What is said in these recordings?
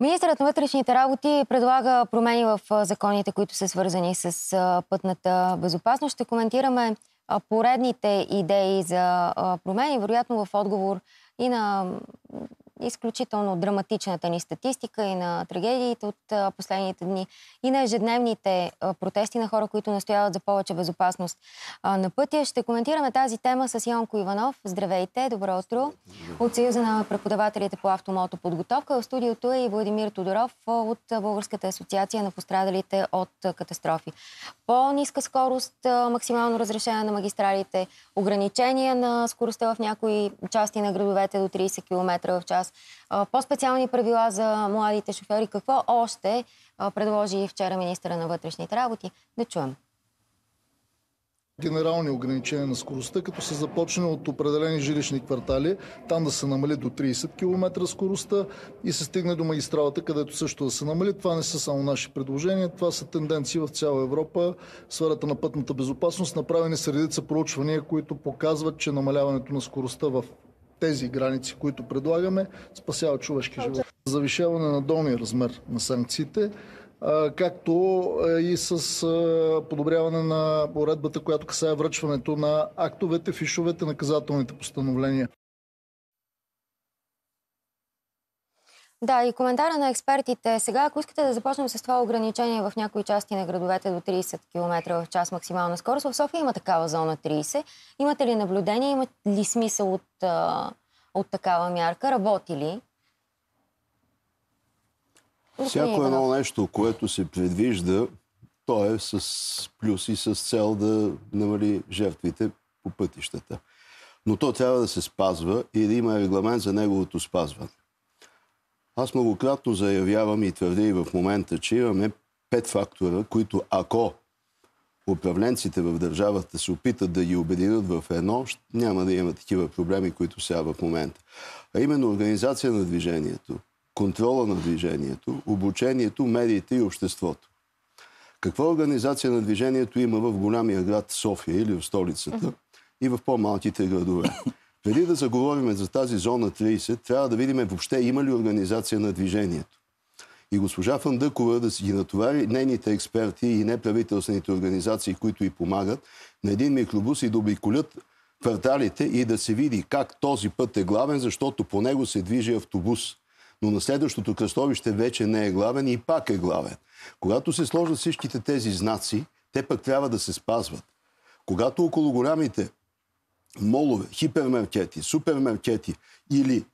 Министърът на вътрешните работи предлага промени в законите, които са свързани с пътната безопасност. Ще коментираме поредните идеи за промени, вероятно в отговор и на изключително драматичната ни статистика и на трагедиите от последните дни и на ежедневните протести на хора, които настояват за повече безопасност на пътя. Ще коментираме тази тема с Йонко Иванов. Здравейте, добро утро. От Съюза на преподавателите по автомото подготовка. В студиото е и Владимир Тодоров от Българската асоциация на пострадалите от катастрофи. По-ниска скорост, максимално разрешение на магистралите, ограничения на скоростта в някои части на градовете до 30 км в час по-специални правила за младите шофьори. Какво още предложи вчера министра на вътрешните работи? Да чуем генерални ограничения на скоростта, като се започне от определени жилищни квартали, там да се намали до 30 км скоростта и се стигне до магистралата, където също да се намали. Това не са само наши предложения, това са тенденции в цяла Европа. сферата на пътната безопасност направени са редица проучвания, които показват, че намаляването на скоростта в тези граници, които предлагаме, спасява човешки живот. Завишаване на долния размер на санкциите, както и с подобряване на уредбата, която касае връчването на актовете, фишовете, наказателните постановления. Да, и коментара на експертите. Сега, ако искате да започнем с това ограничение в някои части на градовете до 30 км в час максимална скорост, в София има такава зона 30. Имате ли наблюдение, Има ли смисъл от, от такава мярка? Работи ли? Всяко едно нещо, което се предвижда, то е с плюс и с цел да намали жертвите по пътищата. Но то трябва да се спазва и да има регламент за неговото спазване. Аз многократно заявявам и твърдя и в момента, че имаме пет фактора, които ако управленците в държавата се опитат да ги обединят в едно, няма да има такива проблеми, които сега в момента. А именно организация на движението, контрола на движението, обучението, медиите и обществото. Каква организация на движението има в голямия град София или в столицата и в по-малките градове? преди да заговорим за тази зона 30, трябва да видим въобще има ли организация на движението. И госпожа Фандъкова да си ги натовари нейните експерти и неправителствените организации, които й помагат, на един микробус и да обиколят кварталите и да се види как този път е главен, защото по него се движи автобус. Но на следващото кръстовище вече не е главен и пак е главен. Когато се сложат всичките тези знаци, те пък трябва да се спазват. Когато около голямите молове, хипермаркети, супермаркети или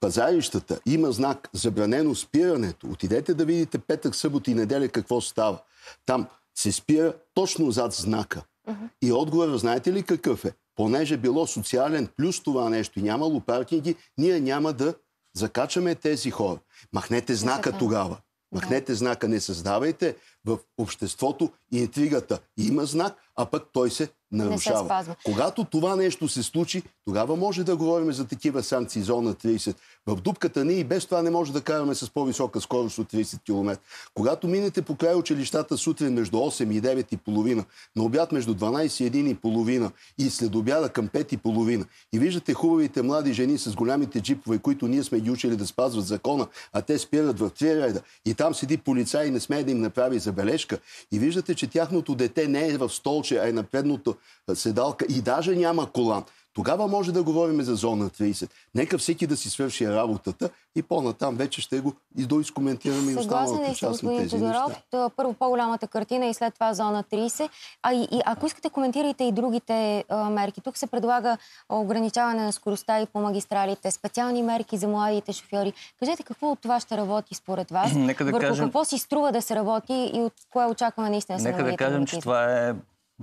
пазарищата има знак забранено спирането. Отидете да видите петък, събота и неделя какво става. Там се спира точно зад знака. Uh-huh. И отговорът, знаете ли какъв е? Понеже било социален плюс това нещо и нямало паркинги, ние няма да закачаме тези хора. Махнете знака тогава. Махнете знака, не създавайте в обществото и интригата има знак, а пък той се нарушава. Се Когато това нещо се случи, тогава може да говорим за такива санкции зона 30. В дупката ние и без това не може да караме с по-висока скорост от 30 км. Когато минете по край училищата сутрин между 8 и 9 и половина, на обяд между 12 и 1 и половина и след обяда към 5 и половина и виждате хубавите млади жени с голямите джипове, които ние сме ги учили да спазват закона, а те спират в три реда и там седи полицай и не смее да им направи за забележка и виждате, че тяхното дете не е в столче, а е на предното седалка и даже няма колан. Тогава може да говорим за зона 30. Нека всеки да си свърши работата и по-натам вече ще го и изкоментираме и останалата част на тези Тодоров, неща. Първо по-голямата картина и след това зона 30. А и, и ако искате, коментирайте и другите а, мерки. Тук се предлага ограничаване на скоростта и по магистралите, специални мерки за младите шофьори. Кажете какво от това ще работи според вас? Нека да Върху кажем... какво си струва да се работи и от кое очакваме наистина Нека да кажем, че това е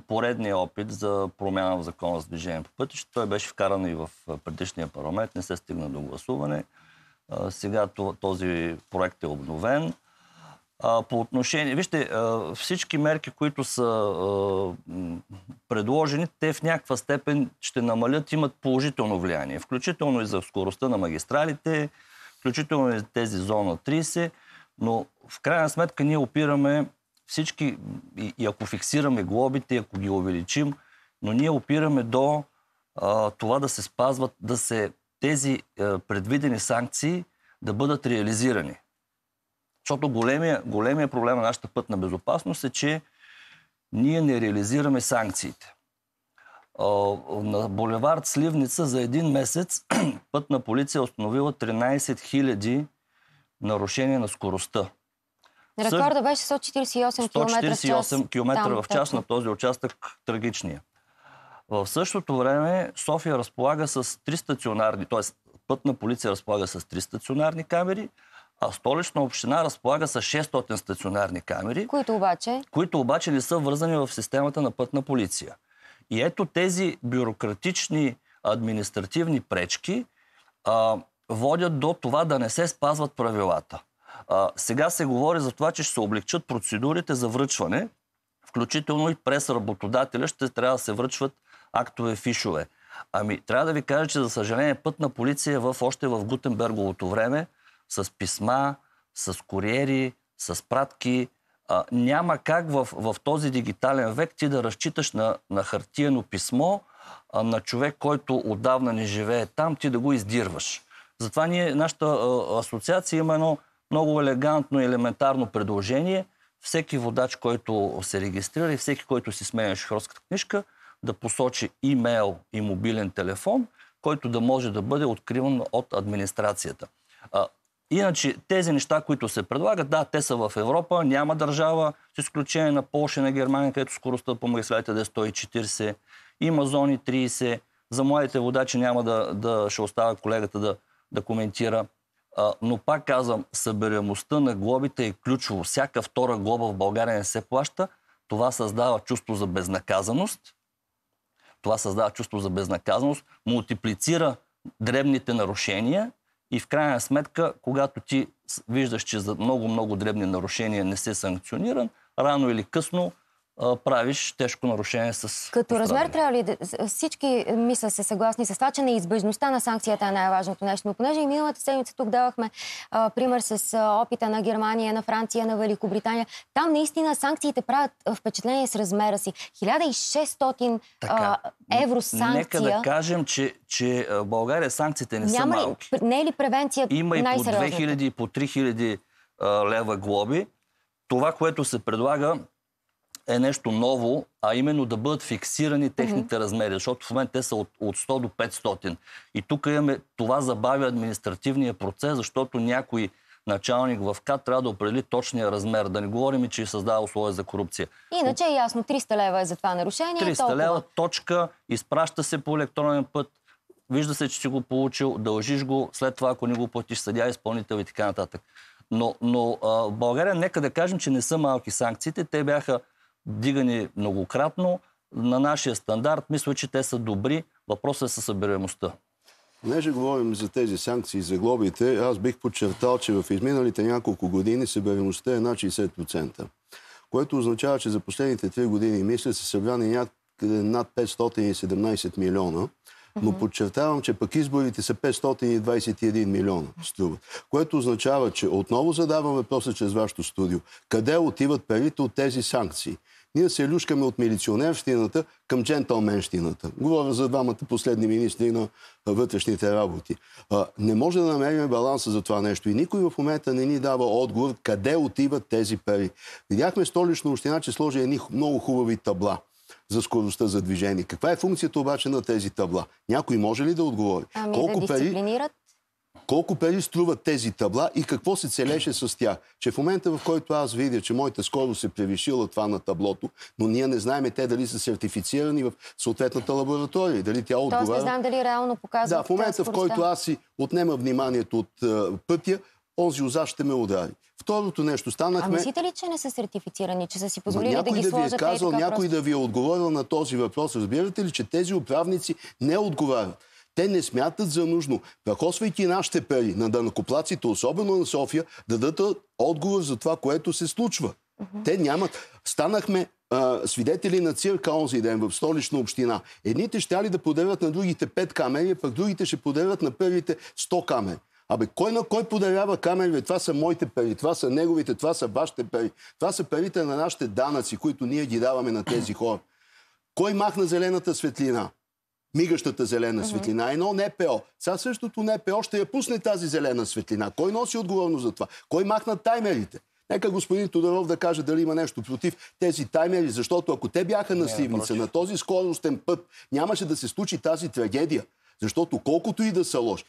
поредния опит за промяна в закона за движение по пътища. Той беше вкаран и в предишния парламент, не се стигна до гласуване. Сега този проект е обновен. По отношение, вижте, всички мерки, които са предложени, те в някаква степен ще намалят, имат положително влияние, включително и за скоростта на магистралите, включително и за тези зона 30, но в крайна сметка ние опираме всички, и, и ако фиксираме глобите, ако ги увеличим, но ние опираме до а, това да се спазват, да се тези а, е, предвидени санкции да бъдат реализирани. Защото големия, големия проблем на нашата пътна безопасност е, че ние не реализираме санкциите. А, на Болевард Сливница за един месец пътна полиция е установила 13 000 нарушения на скоростта. Рекорда беше 148 км в час. 148 км в час на този участък, трагичния. В същото време София разполага с три стационарни, т.е. пътна полиция разполага с три стационарни камери, а столична община разполага с 600 стационарни камери. Които обаче? Които обаче не са вързани в системата на пътна полиция. И ето тези бюрократични административни пречки а, водят до това да не се спазват правилата. А, сега се говори за това, че ще се облегчат процедурите за връчване, включително и през работодателя ще трябва да се връчват актове, фишове. Ами, трябва да ви кажа, че за съжаление път на полиция е в, още в Гутенберговото време с писма, с куриери, с пратки. А, няма как в, в този дигитален век ти да разчиташ на, на хартиено писмо а, на човек, който отдавна не живее там, ти да го издирваш. Затова ние, нашата а, асоциация има едно много елегантно и елементарно предложение. Всеки водач, който се регистрира и всеки, който си сменя шофьорската книжка, да посочи имейл и мобилен телефон, който да може да бъде откриван от администрацията. А, иначе тези неща, които се предлагат, да, те са в Европа, няма държава, с изключение на Польша и на Германия, където скоростта по магистралите да е 140, има зони 30, за младите водачи няма да, да ще оставя колегата да, да коментира но пак казвам, събираемостта на глобите е ключово. Всяка втора глоба в България не се плаща. Това създава чувство за безнаказаност. Това създава чувство за безнаказаност, мултиплицира дребните нарушения и в крайна сметка, когато ти виждаш, че за много-много дребни нарушения не се санкциониран, рано или късно правиш тежко нарушение с. Като размер трябва ли да. Всички е, мисля се съгласни с това, че неизбежността на санкцията е най-важното нещо. Но понеже и миналата седмица тук давахме а, пример с а, опита на Германия, на Франция, на Великобритания, там наистина санкциите правят впечатление с размера си. 1600 евро санкция. Нека да кажем, че, че България санкциите не Няма са малки. Ли, не е ли превенция Има и по 2000 и по 3000 лева глоби. Това, което се предлага, е нещо ново, а именно да бъдат фиксирани техните mm-hmm. размери, защото в момента те са от, от 100 до 500. И тук имаме, това забавя административния процес, защото някой началник в КАТ трябва да определи точния размер. Да не говорим, че е създава условия за корупция. Иначе е ясно, 300 лева е за това нарушение. 300 толкова. лева, точка, изпраща се по електронен път, вижда се, че си го получил, дължиш го, след това, ако не го платиш, съдя, изпълнител и така нататък. Но, но а, в България, нека да кажем, че не са малки санкциите. Те бяха дигани многократно. На нашия стандарт мисля, че те са добри. Въпросът е със събираемостта. Не говорим за тези санкции, за глобите. Аз бих подчертал, че в изминалите няколко години събираемостта е над 60%. Което означава, че за последните 3 години, мисля, са събрани някъде над 517 милиона. Но подчертавам, че пък изборите са 521 милиона струват. Което означава, че отново задавам въпроса чрез вашето студио. Къде отиват парите от тези санкции? Ние се люшкаме от милиционерщината към джентълменщината. Говоря за двамата последни министри на вътрешните работи. Не може да намерим баланса за това нещо и никой в момента не ни дава отговор къде отиват тези пари. Видяхме столична община, че сложи едни много хубави табла за скоростта за движение. Каква е функцията обаче на тези табла? Някой може ли да отговори? Ами Колко да дисциплинират колко пари струват тези табла и какво се целеше с тях? Че в момента, в който аз видя, че моята скорост е превишила това на таблото, но ние не знаем те дали са сертифицирани в съответната лаборатория, дали тя отговаря... Тоест не знам дали реално показва Да, в момента, в който аз си отнема вниманието от е, пътя, онзи оза ще ме удари. Второто нещо станахме... А мислите ли, че не са сертифицирани, че са си позволили да ги да сложат? да ви е казал, някой просто... да ви е отговорил на този въпрос. Разбирате ли, че тези управници не отговарят? Те не смятат за нужно, нахосвайки нашите пари на данакоплаците, особено на София, да дадат отговор за това, което се случва. Uh-huh. Те нямат. Станахме а, свидетели на цирка онзи ден в столична община. Едните ще ли да подарят на другите пет камери, пък другите ще подарят на първите 100 камери. Абе, кой на кой подарява камери? Това са моите пари, това са неговите, това са вашите пари. Това са парите на нашите данъци, които ние ги даваме на тези хора. Кой махна зелената светлина? мигащата зелена светлина. Uh-huh. Едно НПО. Сега същото НПО ще я пусне тази зелена светлина. Кой носи отговорност за това? Кой махна таймерите? Нека господин Тодоров да каже дали има нещо против тези таймери, защото ако те бяха на сливница, на този скоростен път, нямаше да се случи тази трагедия. Защото колкото и да са лош.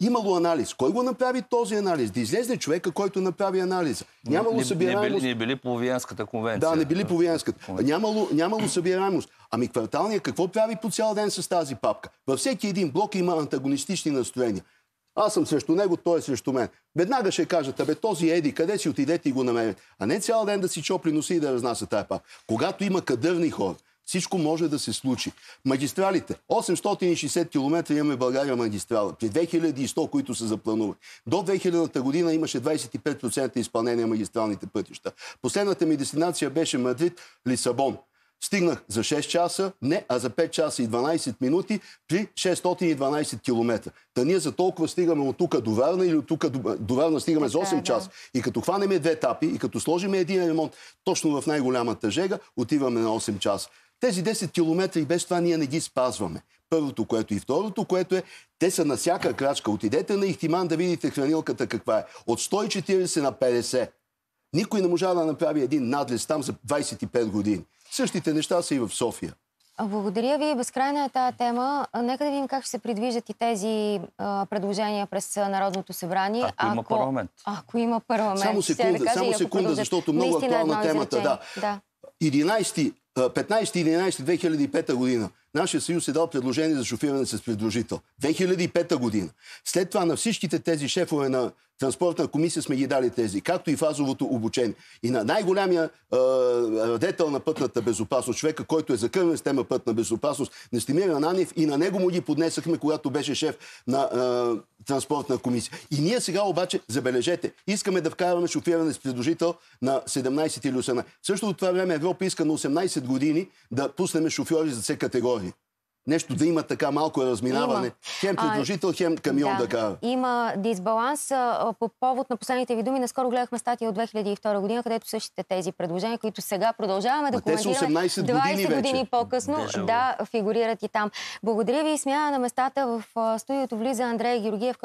Имало анализ. Кой го направи този анализ? Да излезе човека, който направи анализа. Нямало не, събираемост. Не били, не били по Виенската конвенция. Да, не били по Виенската. Нямало, нямало събираемост. Ами кварталния какво прави по цял ден с тази папка? Във всеки един блок има антагонистични настроения. Аз съм срещу него, той е срещу мен. Веднага ще кажат, абе този Еди, къде си отидете и го намерите. А не цял ден да си чопли носи и да разнася тая папка. Когато има кадърни хора, всичко може да се случи. Магистралите. 860 км имаме в България магистрала. При 2100, които са запланували. До 2000-та година имаше 25% изпълнение на магистралните пътища. Последната ми дестинация беше Мадрид, Лисабон. Стигнах за 6 часа, не, а за 5 часа и 12 минути при 612 км. Та ние за толкова стигаме от тук до Варна или от тук до, Варна стигаме така, за е, 8 да. часа. И като хванеме две тапи и като сложиме един ремонт точно в най-голямата жега, отиваме на 8 часа. Тези 10 км и без това ние не ги спазваме. Първото, което и второто, което е, те са на всяка крачка. Отидете на Ихтиман да видите хранилката каква е. От 140 на 50. Никой не можа да направи един надлез там за 25 години. Същите неща са и в София. Благодаря ви. Безкрайна е тая тема. Нека да видим как ще се придвижат и тези а, предложения през Народното събрание. Ако, ако има парламент. Ако има парламент. Само секунда, да само секунда защото много актуална темата. Да. да. 11, 15-11-2005 година нашия съюз е дал предложение за шофиране с предложител. 2005 година. След това на всичките тези шефове на транспортна комисия сме ги дали тези, както и фазовото обучение. И на най-голямия радетел на пътната безопасност, човека, който е закърнен с тема пътна безопасност, Нестимир Ананев и на него му ги поднесахме, когато беше шеф на а, транспортна комисия. И ние сега обаче, забележете, искаме да вкараме шофиране с предложител на 17 или 18. Същото това време Европа иска на 18 години да пуснем шофьори за все категории. Нещо да има така малко е разминаване. Има. Хем предложител, хем камион, да, да кажа. Има дисбаланс. По повод на последните ви думи, наскоро гледахме статия от 2002 година, където същите тези предложения, които сега продължаваме да коментираме. 20 години, години по-късно, да, фигурират и там. Благодаря ви и смяна на местата в студиото влиза Андрея Георгиев,